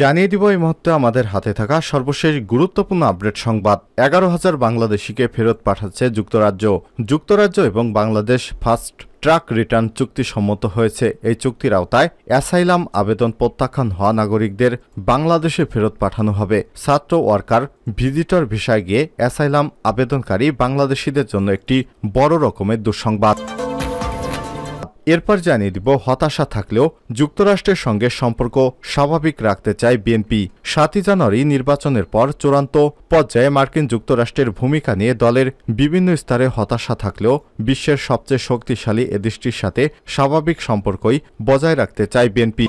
জানিয়ে দিব এই মুহূর্তে আমাদের হাতে থাকা সর্বশেষ গুরুত্বপূর্ণ আপডেট সংবাদ এগারো হাজার বাংলাদেশিকে ফেরত পাঠাচ্ছে যুক্তরাজ্য যুক্তরাজ্য এবং বাংলাদেশ ফার্স্ট ট্রাক রিটার্ন চুক্তি সম্মত হয়েছে এই চুক্তির আওতায় অ্যাসাইলাম আবেদন প্রত্যাখ্যান হওয়া নাগরিকদের বাংলাদেশে ফেরত পাঠানো হবে ছাত্র ওয়ার্কার ভিজিটর ভিসায় গিয়ে অ্যাসাইলাম আবেদনকারী বাংলাদেশিদের জন্য একটি বড় রকমের দুঃসংবাদ এরপর জানিয়ে দিব হতাশা থাকলেও যুক্তরাষ্ট্রের সঙ্গে সম্পর্ক স্বাভাবিক রাখতে চায় বিএনপি সাতই জানুয়ারি নির্বাচনের পর চূড়ান্ত পর্যায়ে মার্কিন যুক্তরাষ্ট্রের ভূমিকা নিয়ে দলের বিভিন্ন স্তরে হতাশা থাকলেও বিশ্বের সবচেয়ে শক্তিশালী এ সাথে স্বাভাবিক সম্পর্কই বজায় রাখতে চায় বিএনপি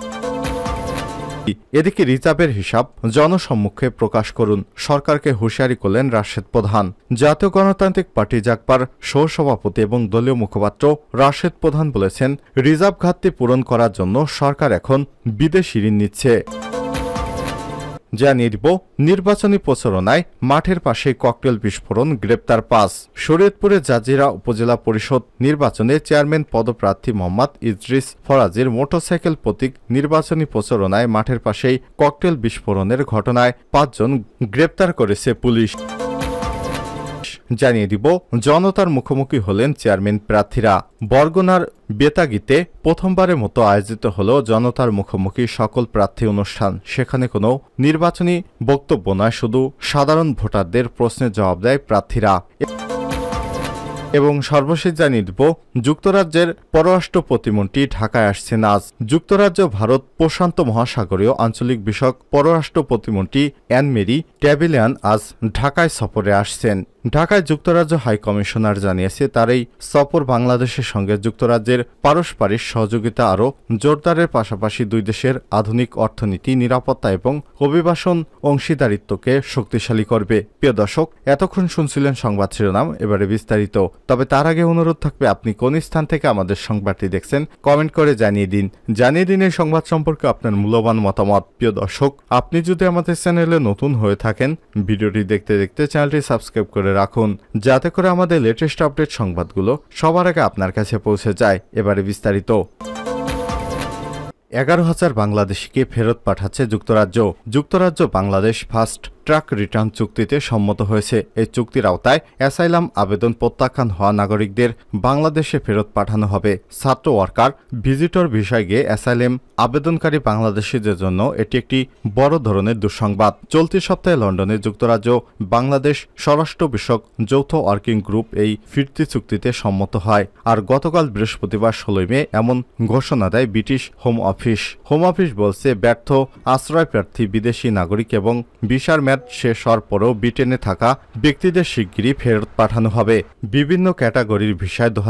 এদিকে রিজার্ভের হিসাব জনসম্মুখে প্রকাশ করুন সরকারকে হুঁশিয়ারি করলেন রাশেদ প্রধান জাতীয় গণতান্ত্রিক পার্টি জাকপার সহসভাপতি এবং দলীয় মুখপাত্র রাশেদ প্রধান বলেছেন রিজার্ভ ঘাটতি পূরণ করার জন্য সরকার এখন বিদেশি ঋণ নিচ্ছে জানিয়ে দিব নির্বাচনী প্রচারণায় মাঠের পাশে ককটেল বিস্ফোরণ গ্রেপ্তার পাস শরীয়তপুরে জাজিরা উপজেলা পরিষদ নির্বাচনে চেয়ারম্যান পদপ্রার্থী মোহাম্মদ ইদ্রিস ফরাজির মোটরসাইকেল প্রতীক নির্বাচনী প্রচারণায় মাঠের পাশেই ককটেল বিস্ফোরণের ঘটনায় পাঁচজন গ্রেপ্তার করেছে পুলিশ জানিয়ে দিব জনতার মুখোমুখি হলেন চেয়ারম্যান প্রার্থীরা বরগুনার বেতাগিতে প্রথমবারের মতো আয়োজিত হল জনতার মুখোমুখি সকল প্রার্থী অনুষ্ঠান সেখানে কোনো নির্বাচনী বক্তব্য নয় শুধু সাধারণ ভোটারদের প্রশ্নের জবাব দেয় প্রার্থীরা এবং সর্বশেষ জানিয়ে দেব যুক্তরাজ্যের পররাষ্ট্র প্রতিমন্ত্রী ঢাকায় আসছেন আজ যুক্তরাজ্য ভারত প্রশান্ত মহাসাগরীয় আঞ্চলিক বিষয়ক পররাষ্ট্র প্রতিমন্ত্রী অ্যান মেরি ট্যাবিলিয়ান আজ ঢাকায় সফরে আসছেন ঢাকায় যুক্তরাজ্য হাইকমিশনার জানিয়েছে তার এই সফর বাংলাদেশের সঙ্গে যুক্তরাজ্যের পারস্পরিক সহযোগিতা আরও জোরদারের পাশাপাশি দুই দেশের আধুনিক অর্থনীতি নিরাপত্তা এবং অভিবাসন অংশীদারিত্বকে শক্তিশালী করবে প্রিয় দর্শক এতক্ষণ শুনছিলেন সংবাদ শিরোনাম এবারে বিস্তারিত তবে তার আগে অনুরোধ থাকবে আপনি কোন স্থান থেকে আমাদের সংবাদটি দেখছেন কমেন্ট করে জানিয়ে দিন জানিয়ে দিন এই সংবাদ সম্পর্কে আপনার মূল্যবান মতামত প্রিয় দর্শক আপনি যদি আমাদের চ্যানেলে নতুন হয়ে থাকেন ভিডিওটি দেখতে দেখতে চ্যানেলটি সাবস্ক্রাইব করে রাখুন যাতে করে আমাদের লেটেস্ট আপডেট সংবাদগুলো সবার আগে আপনার কাছে পৌঁছে যায় এবারে বিস্তারিত এগারো হাজার বাংলাদেশিকে ফেরত পাঠাচ্ছে যুক্তরাজ্য যুক্তরাজ্য বাংলাদেশ ফার্স্ট ট্রাক রিটার্ন চুক্তিতে সম্মত হয়েছে এই চুক্তির আওতায় অ্যাসাইলাম আবেদন প্রত্যাখ্যান হওয়া নাগরিকদের বাংলাদেশে ফেরত পাঠানো হবে ছাত্র ওয়ার্কার ভিজিটর বিষয়ে গিয়ে অ্যাসাইলেম আবেদনকারী বাংলাদেশিদের জন্য এটি একটি বড় ধরনের দুঃসংবাদ চলতি সপ্তাহে লন্ডনে যুক্তরাজ্য বাংলাদেশ স্বরাষ্ট্র বিষয়ক যৌথ ওয়ার্কিং গ্রুপ এই ফিরতি চুক্তিতে সম্মত হয় আর গতকাল বৃহস্পতিবার ষোলোই মে এমন ঘোষণা দেয় British Home Office Home Office বলছে ব্যর্থ আশ্রয় প্রার্থী বিদেশি নাগরিক এবং বিশার ম্যাট মেয়াদ শেষ হওয়ার পরেও ব্রিটেনে থাকা ব্যক্তিদের শিগগিরই ফেরত পাঠানো হবে বিভিন্ন ক্যাটাগরির ভিসায় দু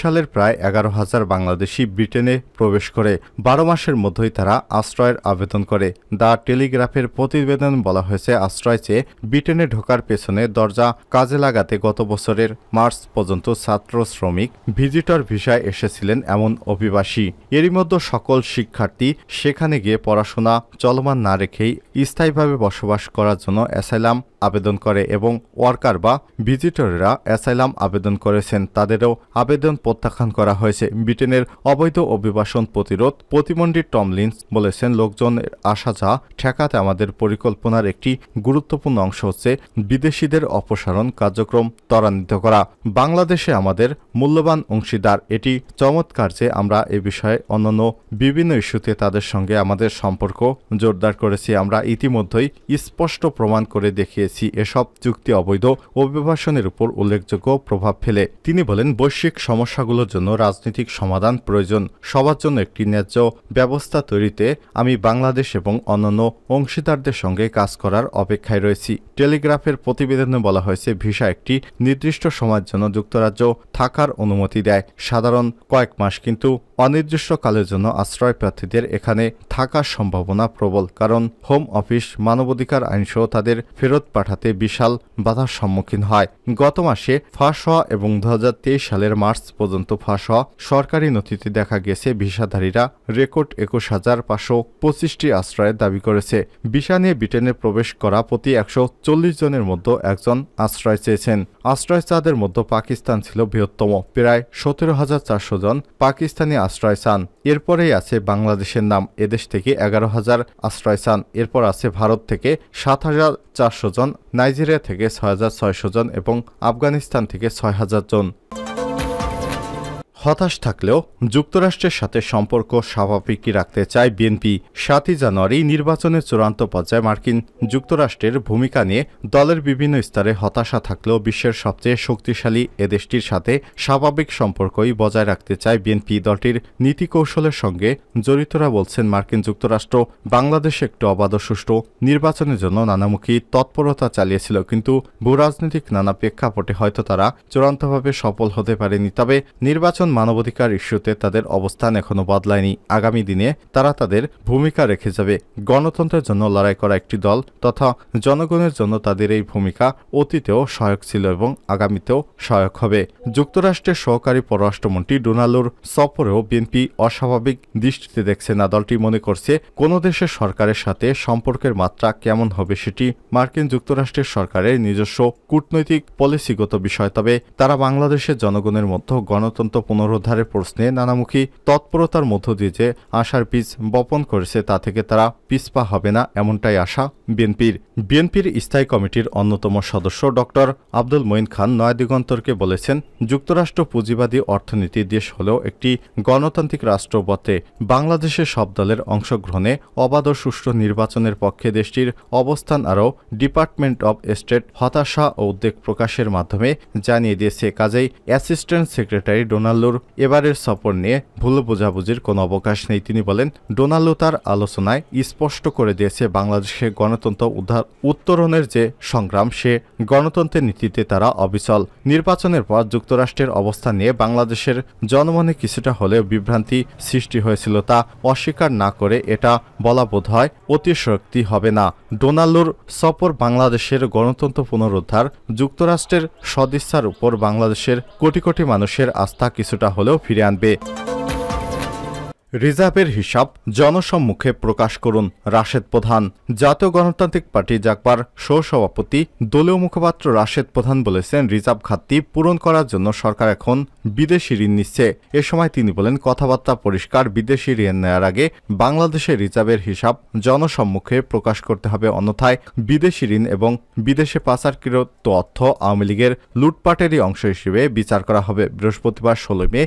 সালের প্রায় এগারো হাজার বাংলাদেশি ব্রিটেনে প্রবেশ করে বারো মাসের মধ্যেই তারা আশ্রয়ের আবেদন করে দ্য টেলিগ্রাফের প্রতিবেদন বলা হয়েছে আশ্রয় চেয়ে ব্রিটেনে ঢোকার পেছনে দরজা কাজে লাগাতে গত বছরের মার্চ পর্যন্ত ছাত্র শ্রমিক ভিজিটর ভিসায় এসেছিলেন এমন অভিবাসী এরই মধ্যে সকল শিক্ষার্থী সেখানে গিয়ে পড়াশোনা চলমান না রেখেই স্থায়ীভাবে বসবাস করে করার জন্য অ্যাসাইলাম আবেদন করে এবং ওয়ার্কার বা ভিজিটররা অ্যাসাইলাম আবেদন করেছেন তাদেরও আবেদন প্রত্যাখ্যান করা হয়েছে ব্রিটেনের অবৈধ অভিবাসন প্রতিরোধ প্রতিমন্ত্রী টম লিন্স বলেছেন লোকজনের আসা যা ঠেকাতে আমাদের পরিকল্পনার একটি গুরুত্বপূর্ণ অংশ হচ্ছে বিদেশিদের অপসারণ কার্যক্রম ত্বরান্বিত করা বাংলাদেশে আমাদের মূল্যবান অংশীদার এটি চমৎকার যে আমরা এ বিষয়ে অন্যান্য বিভিন্ন ইস্যুতে তাদের সঙ্গে আমাদের সম্পর্ক জোরদার করেছি আমরা ইতিমধ্যেই স্পষ্ট প্রমাণ করে দেখিয়েছি এসব চুক্তি অবৈধ অভিবাসনের উপর উল্লেখযোগ্য প্রভাব ফেলে তিনি বলেন বৈশ্বিক সমস্যাগুলোর জন্য রাজনৈতিক সমাধান প্রয়োজন সবার জন্য একটি ন্যায্য ব্যবস্থা তৈরিতে আমি বাংলাদেশ এবং অন্যান্য অংশীদারদের সঙ্গে কাজ করার অপেক্ষায় রয়েছি টেলিগ্রাফের প্রতিবেদনে বলা হয়েছে ভিসা একটি নির্দিষ্ট সময়ের জন্য যুক্তরাজ্য থাকার অনুমতি দেয় সাধারণ কয়েক মাস কিন্তু অনির্দিষ্টকালের জন্য আশ্রয় প্রার্থীদের এখানে থাকার সম্ভাবনা প্রবল কারণ হোম অফিস মানবাধিকার আইনসহ তাদের ফেরত পাঠাতে বিশাল বাধার সম্মুখীন হয় গত মাসে ফাঁস হওয়া এবং দু সালের মার্চ পর্যন্ত ফাঁস হওয়া সরকারি নথিতে দেখা গেছে ভিসাধারীরা রেকর্ড একুশ হাজার পাঁচশো পঁচিশটি আশ্রয়ের দাবি করেছে ভিসা নিয়ে ব্রিটেনে প্রবেশ করা প্রতি একশো জনের মধ্যে একজন আশ্রয় চেয়েছেন চাঁদের মধ্যে পাকিস্তান ছিল বৃহত্তম প্রায় সতেরো হাজার চারশো জন পাকিস্তানি আশ্রয় চান এরপরেই আছে বাংলাদেশের নাম এদেশ থেকে এগারো হাজার আশ্রয় চান এরপর আছে ভারত থেকে সাত হাজার চারশো জন নাইজেরিয়া থেকে ছয় হাজার ছয়শো জন এবং আফগানিস্তান থেকে ছয় হাজার জন হতাশ থাকলেও যুক্তরাষ্ট্রের সাথে সম্পর্ক স্বাভাবিকই রাখতে চায় বিএনপি সাতই জানুয়ারি নির্বাচনের চূড়ান্ত পর্যায়ে মার্কিন যুক্তরাষ্ট্রের ভূমিকা নিয়ে দলের বিভিন্ন স্তরে হতাশা থাকলেও বিশ্বের সবচেয়ে শক্তিশালী এ দেশটির সাথে স্বাভাবিক সম্পর্কই বজায় রাখতে চায় বিএনপি দলটির নীতি কৌশলের সঙ্গে জড়িতরা বলছেন মার্কিন যুক্তরাষ্ট্র বাংলাদেশে একটু অবাধ সুষ্ঠু নির্বাচনের জন্য নানামুখী তৎপরতা চালিয়েছিল কিন্তু ভূরাজনৈতিক নানা প্রেক্ষাপটে হয়তো তারা চূড়ান্তভাবে সফল হতে পারেনি তবে নির্বাচন মানবাধিকার ইস্যুতে তাদের অবস্থান এখনও বদলায়নি আগামী দিনে তারা তাদের ভূমিকা রেখে যাবে গণতন্ত্রের জন্য লড়াই করা একটি দল তথা জনগণের জন্য তাদের এই ভূমিকা অতীতেও সহায়ক ছিল এবং আগামীতেও সহায়ক হবে যুক্তরাষ্ট্রের সহকারী পররাষ্ট্রমন্ত্রী ডোনাল্ডোর সফরেও বিএনপি অস্বাভাবিক দৃষ্টিতে দেখছে না দলটি মনে করছে কোনো দেশের সরকারের সাথে সম্পর্কের মাত্রা কেমন হবে সেটি মার্কিন যুক্তরাষ্ট্রের সরকারের নিজস্ব কূটনৈতিক পলিসিগত বিষয় তবে তারা বাংলাদেশের জনগণের মধ্যে গণতন্ত্র পুনরুদ্ধারের প্রশ্নে নানামুখী তৎপরতার মধ্য দিয়ে যে আশার বীজ বপন করেছে তা থেকে তারা পিসপা হবে না এমনটাই আশা বিএনপির বিএনপির স্থায়ী কমিটির অন্যতম সদস্য ডক্টর আব্দুল মঈন খান নয়াদিগন্তরকে বলেছেন যুক্তরাষ্ট্র পুঁজিবাদী অর্থনীতি দেশ হলেও একটি গণতান্ত্রিক রাষ্ট্র বটে বাংলাদেশের সব দলের অংশগ্রহণে অবাধ ও সুষ্ঠু নির্বাচনের পক্ষে দেশটির অবস্থান আরও ডিপার্টমেন্ট অব স্টেট হতাশা ও উদ্বেগ প্রকাশের মাধ্যমে জানিয়ে দিয়েছে কাজেই অ্যাসিস্ট্যান্ট সেক্রেটারি ডোনাল্ডো নাইডুর এবারের সফর নিয়ে ভুল বোঝাবুঝির কোনো অবকাশ নেই তিনি বলেন ডোনাল্ডো তার আলোচনায় স্পষ্ট করে দিয়েছে বাংলাদেশে গণতন্ত্র উদ্ধার উত্তরণের যে সংগ্রাম সে গণতন্ত্রের নীতিতে তারা অবিচল নির্বাচনের পর যুক্তরাষ্ট্রের অবস্থা নিয়ে বাংলাদেশের জনমনে কিছুটা হলেও বিভ্রান্তি সৃষ্টি হয়েছিল তা অস্বীকার না করে এটা বলা বোধ হয় অতিশক্তি হবে না ডোনাল্ডোর সফর বাংলাদেশের গণতন্ত্র পুনরুদ্ধার যুক্তরাষ্ট্রের সদিচ্ছার উপর বাংলাদেশের কোটি কোটি মানুষের আস্থা কিছুটা কিছুটা হলেও ফিরে আনবে রিজার্ভের হিসাব জনসম্মুখে প্রকাশ করুন রাশেদ প্রধান জাতীয় গণতান্ত্রিক পার্টি জাকবার সহসভাপতি দলীয় মুখপাত্র রাশেদ প্রধান বলেছেন রিজার্ভ ঘাটতি পূরণ করার জন্য সরকার এখন বিদেশি ঋণ নিচ্ছে এ সময় তিনি বলেন কথাবার্তা পরিষ্কার বিদেশি ঋণ নেওয়ার আগে বাংলাদেশের রিজার্ভের হিসাব জনসম্মুখে প্রকাশ করতে হবে অন্যথায় বিদেশি ঋণ এবং বিদেশে পাচারকৃত অর্থ আওয়ামী লীগের লুটপাটেরই অংশ হিসেবে বিচার করা হবে বৃহস্পতিবার ষোলোই মে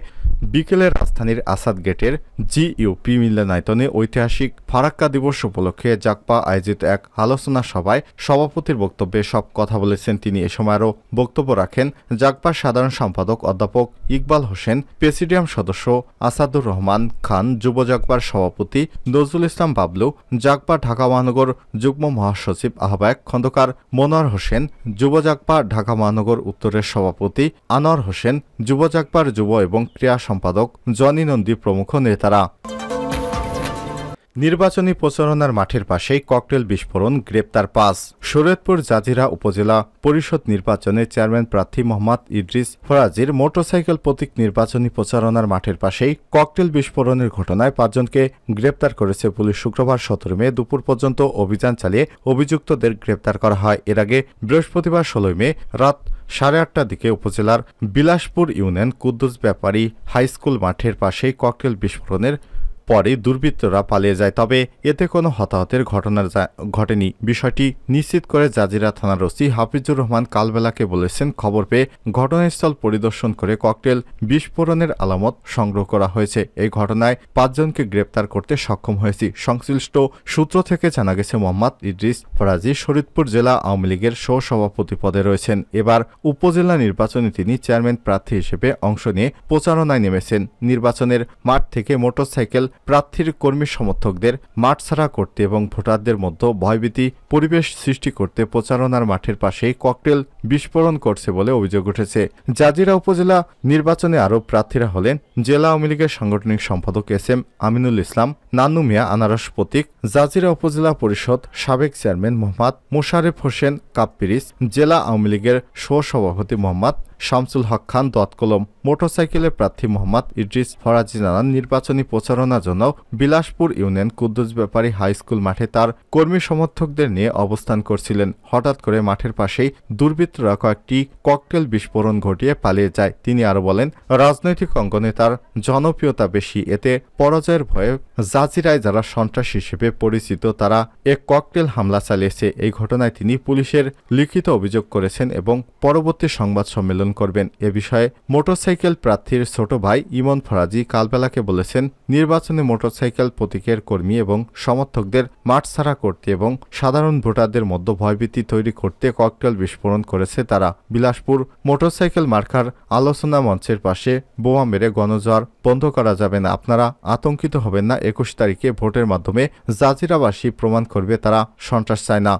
বিকেলে রাজধানীর আসাদ গেটের জিইউপি মিলনায়তনে ঐতিহাসিক ফারাক্কা দিবস উপলক্ষে জাকপা আয়োজিত এক আলোচনা সভায় সভাপতির বক্তব্যে সব কথা বলেছেন তিনি এ সময় আরও বক্তব্য রাখেন জাকপার সাধারণ সম্পাদক অধ্যাপক ইকবাল হোসেন প্রেসিডিয়াম সদস্য আসাদুর রহমান খান যুব জাকপার সভাপতি নজরুল ইসলাম বাবলু জাকপা ঢাকা মহানগর যুগ্ম মহাসচিব আহ্বায়ক খন্দকার মনোয়ার হোসেন যুব জাকপা ঢাকা মহানগর উত্তরের সভাপতি আনোয়ার হোসেন যুব জাকপার যুব এবং ক্রিয়া সম্পাদক জনি নন্দী প্রমুখ নেতারা নির্বাচনী প্রচারণার মাঠের পাশেই ককটেল বিস্ফোরণ গ্রেপ্তার পাস শরীয়তপুর জাজিরা উপজেলা পরিষদ নির্বাচনে চেয়ারম্যান প্রার্থী মোহাম্মদ ইদ্রিস ফরাজির মোটরসাইকেল প্রতীক নির্বাচনী প্রচারণার মাঠের পাশেই ককটেল বিস্ফোরণের ঘটনায় পাঁচজনকে গ্রেপ্তার করেছে পুলিশ শুক্রবার সতেরো মে দুপুর পর্যন্ত অভিযান চালিয়ে অভিযুক্তদের গ্রেপ্তার করা হয় এর আগে বৃহস্পতিবার ষোলোই মে রাত সাড়ে আটটার দিকে উপজেলার বিলাসপুর ইউনিয়ন কুদ্দুস ব্যাপারী হাইস্কুল মাঠের পাশেই ককটেল বিস্ফোরণের পরে দুর্বৃত্তরা পালিয়ে যায় তবে এতে কোনো হতাহতের ঘটনা ঘটেনি বিষয়টি নিশ্চিত করে জাজিরা থানার ওসি হাফিজুর রহমান কালবেলাকে বলেছেন খবর পেয়ে ঘটনাস্থল পরিদর্শন করে ককটেল বিস্ফোরণের আলামত সংগ্রহ করা হয়েছে এই ঘটনায় পাঁচজনকে গ্রেপ্তার করতে সক্ষম হয়েছি সংশ্লিষ্ট সূত্র থেকে জানা গেছে মোহাম্মদ ইদ্রিস ফরাজি শরীদপুর জেলা আওয়ামী লীগের সহসভাপতি পদে রয়েছেন এবার উপজেলা নির্বাচনে তিনি চেয়ারম্যান প্রার্থী হিসেবে অংশ নিয়ে প্রচারণায় নেমেছেন নির্বাচনের মাঠ থেকে মোটরসাইকেল প্রার্থীর কর্মী সমর্থকদের মাঠ ছাড়া করতে এবং ভোটারদের মধ্যে ভয়ভীতি পরিবেশ সৃষ্টি করতে প্রচারণার মাঠের পাশেই ককটেল বিস্ফোরণ করছে বলে অভিযোগ উঠেছে জাজিরা উপজেলা নির্বাচনে আরও প্রার্থীরা হলেন জেলা আওয়ামী লীগের সাংগঠনিক সম্পাদক এস এম আমিনুল ইসলাম নানু মিয়া আনারস প্রতীক জাজিরা উপজেলা পরিষদ সাবেক চেয়ারম্যান মোহাম্মদ মোশারেফ হোসেন কাপ্পিরিস জেলা আওয়ামী লীগের সহসভাপতি মোহাম্মদ শামসুল হক খান দতকলম মোটরসাইকেলে প্রার্থী মোহাম্মদ ইড্রিস ফরাজি জানান নির্বাচনী প্রচারণার জন্য Bilaspur union Kuddus Bepari high school মাঠে তার কর্মী সমর্থকদের নিয়ে অবস্থান করছিলেন হঠাৎ করে মাঠের পাশেই দুর্বৃত্তরা কয়েকটি ককটেল বিস্ফোরণ ঘটিয়ে পালিয়ে যায় তিনি আরও বলেন রাজনৈতিক অঙ্গনে তার জনপ্রিয়তা বেশি এতে পরাজয়ের ভয়ে জাজিরায় যারা সন্ত্রাস হিসেবে পরিচিত তারা এক ককটেল হামলা চালিয়েছে এই ঘটনায় তিনি পুলিশের লিখিত অভিযোগ করেছেন এবং পরবর্তী সংবাদ সম্মেলন করবেন এ বিষয়ে মোটরসাইকেল প্রার্থীর ছোট ভাই ইমন ফরাজি কালবেলাকে বলেছেন নির্বাচনে মোটরসাইকেল প্রতীকের কর্মী এবং সমর্থকদের মাঠ ছাড়া করতে এবং সাধারণ ভোটারদের মধ্যে ভয়ভীতি তৈরি করতে ককটেল বিস্ফোরণ করেছে তারা বিলাসপুর মোটরসাইকেল মার্কার আলোচনা মঞ্চের পাশে বোমা মেরে গণজোয়ার বন্ধ করা যাবে না আপনারা আতঙ্কিত হবেন না একুশ তারিখে ভোটের মাধ্যমে জাজিরাবাসী প্রমাণ করবে তারা সন্ত্রাস চায় না